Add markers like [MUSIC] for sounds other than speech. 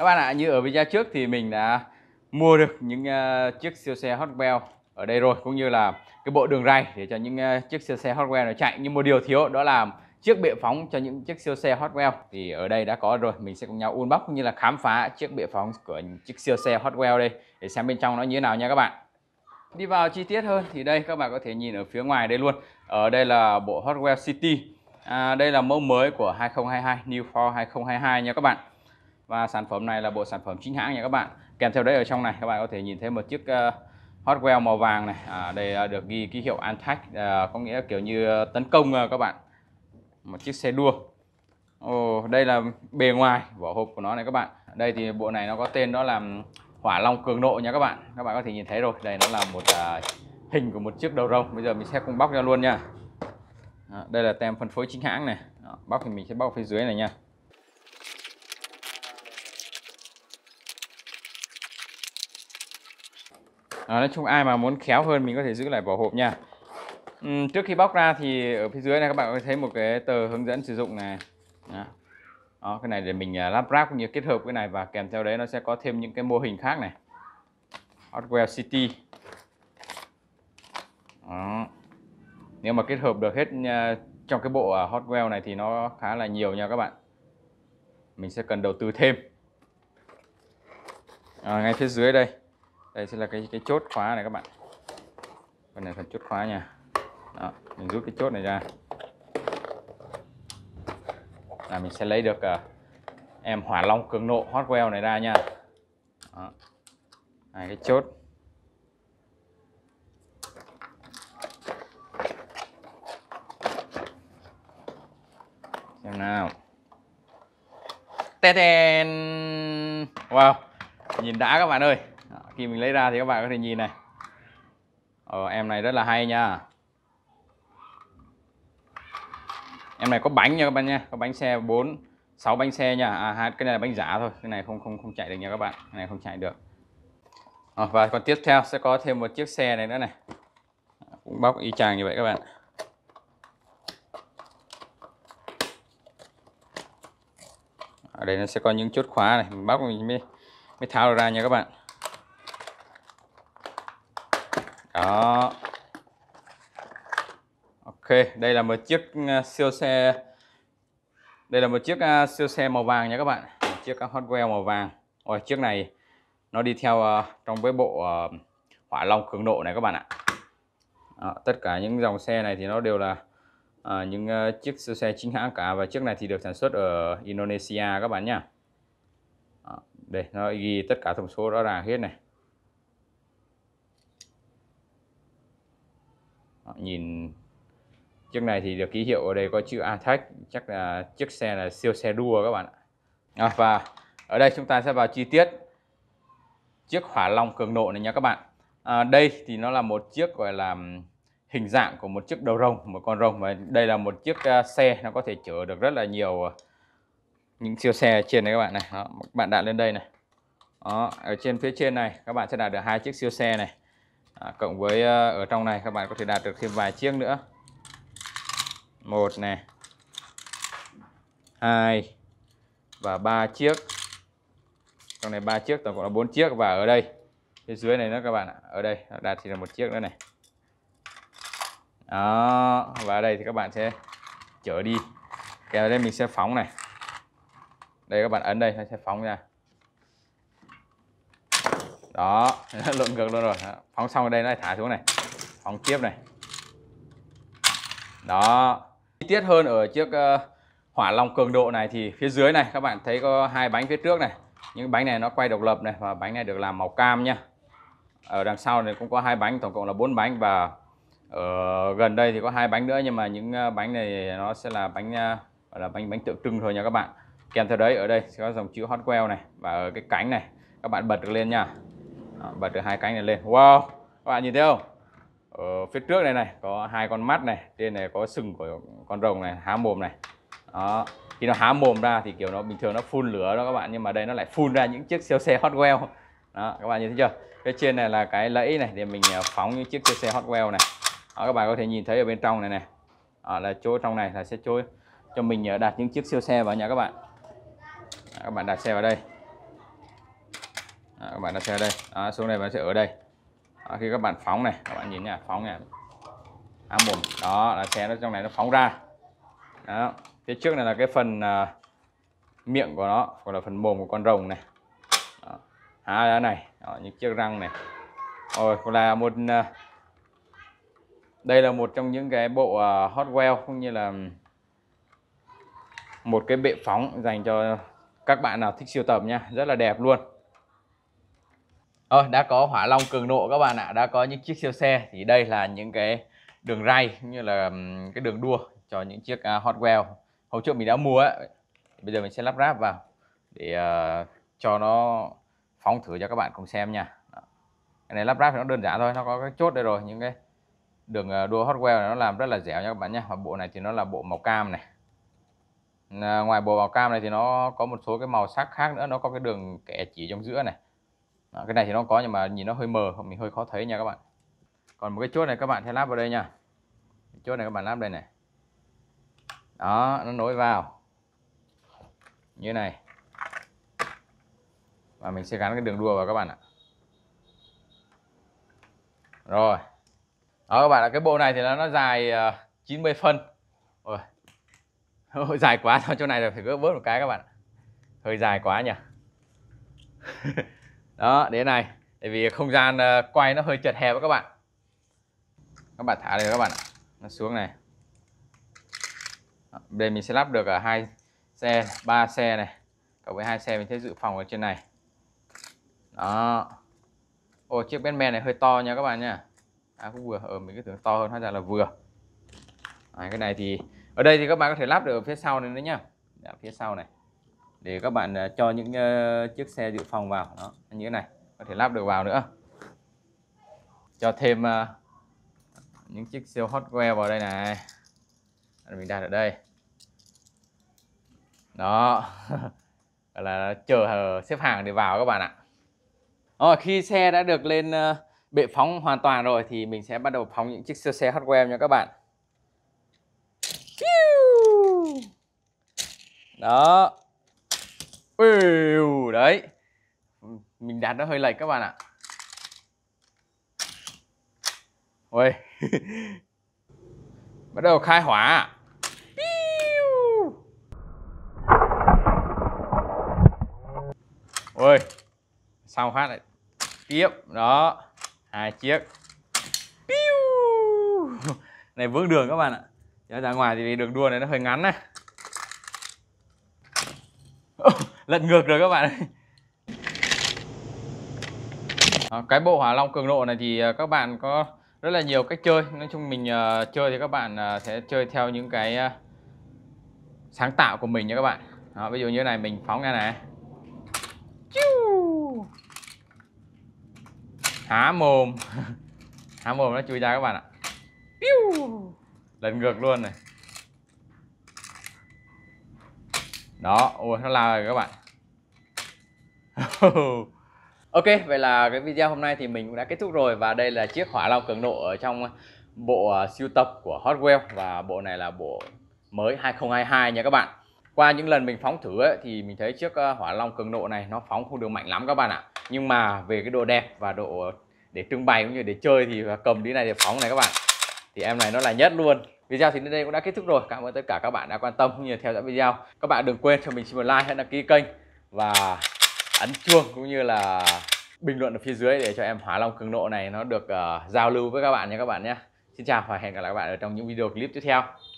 các bạn ạ à, như ở video trước thì mình đã mua được những uh, chiếc siêu xe Hot Wheels ở đây rồi cũng như là cái bộ đường ray để cho những uh, chiếc siêu xe Hot Wheels nó chạy nhưng một điều thiếu đó là chiếc bệ phóng cho những chiếc siêu xe Hot Wheels thì ở đây đã có rồi mình sẽ cùng nhau unbox cũng như là khám phá chiếc bệ phóng của chiếc siêu xe Hot Wheels đây để xem bên trong nó như thế nào nha các bạn đi vào chi tiết hơn thì đây các bạn có thể nhìn ở phía ngoài đây luôn ở đây là bộ Hot Wheels City à, đây là mẫu mới của 2022 New for 2022 nha các bạn và sản phẩm này là bộ sản phẩm chính hãng nha các bạn kèm theo đấy ở trong này các bạn có thể nhìn thấy một chiếc uh, ờ, hotwell màu vàng này à, đây à, được ghi ký hiệu Antech uh, à, có nghĩa kiểu như ờ, tấn công ờ, các bạn một chiếc xe đua Ồ, đây là bề ngoài vỏ hộp của nó này các bạn đây thì bộ này nó có tên đó là hỏa long cường độ nha các bạn các bạn có thể nhìn thấy rồi đây nó là một uh, hình của một chiếc đầu rồng bây giờ mình sẽ cùng bóc ra luôn nha đây là tem phân phối chính hãng này bóc thì mình sẽ bóc phía dưới này nha đó, ờ, nói chung ai mà muốn khéo hơn mình có thể giữ lại vỏ hộp nha uhm, trước khi bóc ra thì ở phía dưới này các bạn có thấy một cái tờ hướng dẫn sử dụng này đó. cái này để mình à, lắp ráp cũng như kết hợp cái này và kèm theo đấy nó sẽ có thêm những cái mô hình khác này Hotware City đó. nếu mà kết hợp được hết à, trong cái bộ à, Hotwell này thì nó khá là nhiều nha các bạn mình sẽ cần đầu tư thêm à, ngay phía dưới đây đây sẽ là cái cái chốt khóa này các bạn phần này phần chốt khóa nha đó, mình rút cái chốt này ra là mình sẽ lấy được uh, em hỏa long cường nộ hot well này ra nha đó. Này, cái chốt xem nào tè wow nhìn đã các bạn ơi đó, khi mình lấy ra thì các bạn có thể nhìn này ờ, em này rất là hay nha em này có bánh nha các bạn nha có bánh xe 4 6 bánh xe nha à, hai cái này là bánh giả thôi cái này không không không chạy được nha các bạn cái này không chạy được à, và còn tiếp theo sẽ có thêm một chiếc xe này nữa này cũng bóc y chang như vậy các bạn ở đây nó sẽ có những chốt khóa này mình bóc mình mới, mới tháo ra nha các bạn đó ok đây là một chiếc uh, siêu xe đây là một chiếc uh, siêu xe màu vàng nha các bạn một chiếc uh, Hot Wheels màu vàng Ôi, chiếc này nó đi theo trong với bộ hỏa long cường độ này các bạn ạ đó, tất cả những dòng xe này thì nó đều là à, những uh, chiếc siêu xe chính hãng cả và chiếc này thì được sản xuất ở Indonesia các bạn nhá. đây nó ghi tất cả thông số rõ ràng hết này. nhìn chiếc này thì được ký hiệu ở đây có chữ Attack chắc là chiếc xe là siêu xe đua các bạn ạ à, và ở đây chúng ta sẽ vào chi tiết chiếc hỏa long cường độ này nha các bạn à, đây thì nó là một chiếc gọi là hình dạng của một chiếc đầu rồng một con rồng và đây là một chiếc à, xe nó có thể chở được rất là nhiều à, những siêu xe trên đấy các bạn này Đó, các bạn đặt lên đây này Đó, ở trên phía trên này các bạn sẽ đạt được hai chiếc siêu xe này à, cộng với ờ, ở trong này các bạn có thể đạt được thêm vài chiếc nữa một này hai và ba chiếc trong này ba chiếc tổng cộng là bốn chiếc và ở đây phía dưới này nữa các bạn ạ ở đây đạt thì là một chiếc nữa này đó và ở đây thì các bạn sẽ chở đi kéo đây mình sẽ phóng này đây các bạn ấn đây nó sẽ phóng ra đó [LAUGHS] lộn ngược luôn rồi phóng xong ở đây nó lại thả xuống này phóng tiếp này đó chi tiết hơn ở chiếc ờ, hỏa long cường độ này thì phía dưới này các bạn thấy có hai bánh phía trước này những bánh này nó quay độc lập này và bánh này được làm màu cam nhá ở đằng sau này cũng có hai bánh tổng cộng là bốn bánh và ở ờ, gần đây thì có hai bánh nữa nhưng mà những ờ, bánh này nó sẽ là bánh là bánh bánh tượng trưng thôi nha các bạn kèm theo đấy ở đây sẽ có dòng chữ hot Hotwell này và ở cái cánh này các bạn bật được lên nha đó, bật được hai cánh này lên wow các bạn nhìn thấy không ở phía trước này này có hai con mắt này trên này có sừng của con rồng này há mồm này đó khi nó há mồm ra thì kiểu nó bình thường nó phun lửa đó các bạn nhưng mà đây nó lại phun ra những chiếc siêu xe Hot wheel đó các bạn nhìn thấy chưa cái trên này là cái lẫy này để mình à, phóng những chiếc siêu xe Hot wheel này đó, các bạn có thể nhìn thấy ở bên trong này này đó, là chỗ trong này là sẽ chối cho mình à, đặt những chiếc siêu xe vào nhà các bạn đó, các bạn đặt xe vào đây đó, các bạn đặt xe đây đó, xuống đây và sẽ ở đây đó, khi các bạn phóng này các bạn nhìn nha phóng nha áo mồm đó là xe nó trong này nó phóng ra đó phía trước này là cái phần uh, miệng của nó còn là phần mồm của con rồng này đó. há ra này đó, những chiếc răng này rồi còn là một uh, đây là một trong những cái bộ uh, Hot Wheels cũng như là một cái bệ phóng dành cho các bạn nào thích siêu tầm nha rất là đẹp luôn rồi, ờ, đã có hỏa long cường độ các bạn ạ, đã có những chiếc siêu xe thì đây là những cái đường ray như là cái đường đua cho những chiếc à, Hot wheel hôm trước mình đã mua ấy. Bây giờ mình sẽ lắp ráp vào để ờ, cho nó phóng thử cho các bạn cùng xem nha. Cái này lắp ráp thì nó đơn giản thôi, nó có cái chốt đây rồi, những cái đường ờ, đua Hot wheel này nó làm rất là dẻo nha các bạn nhé. Và bộ này thì nó là bộ màu cam này. ngoài bộ màu cam này thì nó có một số cái màu sắc khác nữa, nó có cái đường kẻ chỉ trong giữa này à, cái này thì nó có nhưng mà nhìn nó hơi mờ mình hơi khó thấy nha các bạn còn một cái chốt này các bạn sẽ lắp vào đây nha chốt này các bạn lắp đây này đó nó nối vào như này và mình sẽ gắn cái đường đua vào các bạn ạ rồi đó các bạn ạ cái bộ này thì nó, nó dài uh, ờ, 90 phân rồi [LAUGHS] Ôi, dài quá sao [LAUGHS] chỗ này là phải gỡ bớt một cái các bạn hơi dài quá nhỉ [LAUGHS] đó đĩa này tại vì không gian ờ, quay nó hơi chật hẹp các bạn các bạn thả đây các bạn nó xuống này đây mình sẽ lắp được ở hai xe ba xe này cộng với hai xe mình sẽ dự phòng ở trên này đó ô chiếc men này hơi to nha các bạn nha à cũng vừa ở ờ, ừ, mình cứ tưởng to hơn hóa ra là vừa à, cái này thì ở đây thì các bạn có thể lắp được ở phía sau này nữa nhá dạ, phía sau này để các bạn ờ, cho những ờ, chiếc xe dự phòng vào đó như thế này có thể lắp được vào nữa cho thêm ờ, những chiếc siêu hot hotware vào đây này mình đặt ở đây đó [LAUGHS] là chờ xếp hàng để vào các bạn ạ rồi khi xe đã được lên bệ phóng hoàn toàn rồi thì mình sẽ bắt đầu phóng những chiếc siêu xe hot hotware nha các bạn đó đấy mình đặt nó hơi lệch các bạn ạ ôi [LAUGHS] bắt đầu khai hỏa ôi sau phát lại tiếp đó hai chiếc [LAUGHS] này vướng đường các bạn ạ ra ngoài thì đường đua này nó hơi ngắn này lật ngược rồi các bạn ơi cái bộ hỏa long cường độ này thì à, các bạn có rất là nhiều cách chơi nói chung mình uh, chơi thì các bạn uh, sẽ chơi theo những cái uh, sáng tạo của mình nha các bạn đó, ví dụ như này mình phóng ra này há mồm [LAUGHS] há mồm nó chui ra các bạn ạ lật ngược luôn này đó ôi nó la rồi các bạn [LAUGHS] ok vậy là cái video hôm nay thì mình cũng đã kết thúc rồi và đây là chiếc hỏa lao cường độ ở trong bộ uh, siêu tập của Hotwell và bộ này là bộ mới 2022 nha các bạn qua những lần mình phóng thử ấy, thì mình thấy chiếc uh, hỏa long cường độ này nó phóng không được mạnh lắm các bạn ạ nhưng mà về cái độ đẹp và độ để trưng bày cũng như để chơi thì cầm đi này để phóng này các bạn thì em này nó là nhất luôn video thì đến đây cũng đã kết thúc rồi cảm ơn tất cả các bạn đã quan tâm cũng như theo dõi video các bạn đừng quên cho mình xin một like hãy đăng ký kênh và ấn chuông cũng như là bình luận ở phía dưới để cho em Hóa Long cường độ này nó được uh, giao lưu với các bạn nhé các bạn nhé Xin chào và hẹn gặp lại các bạn ở trong những video clip tiếp theo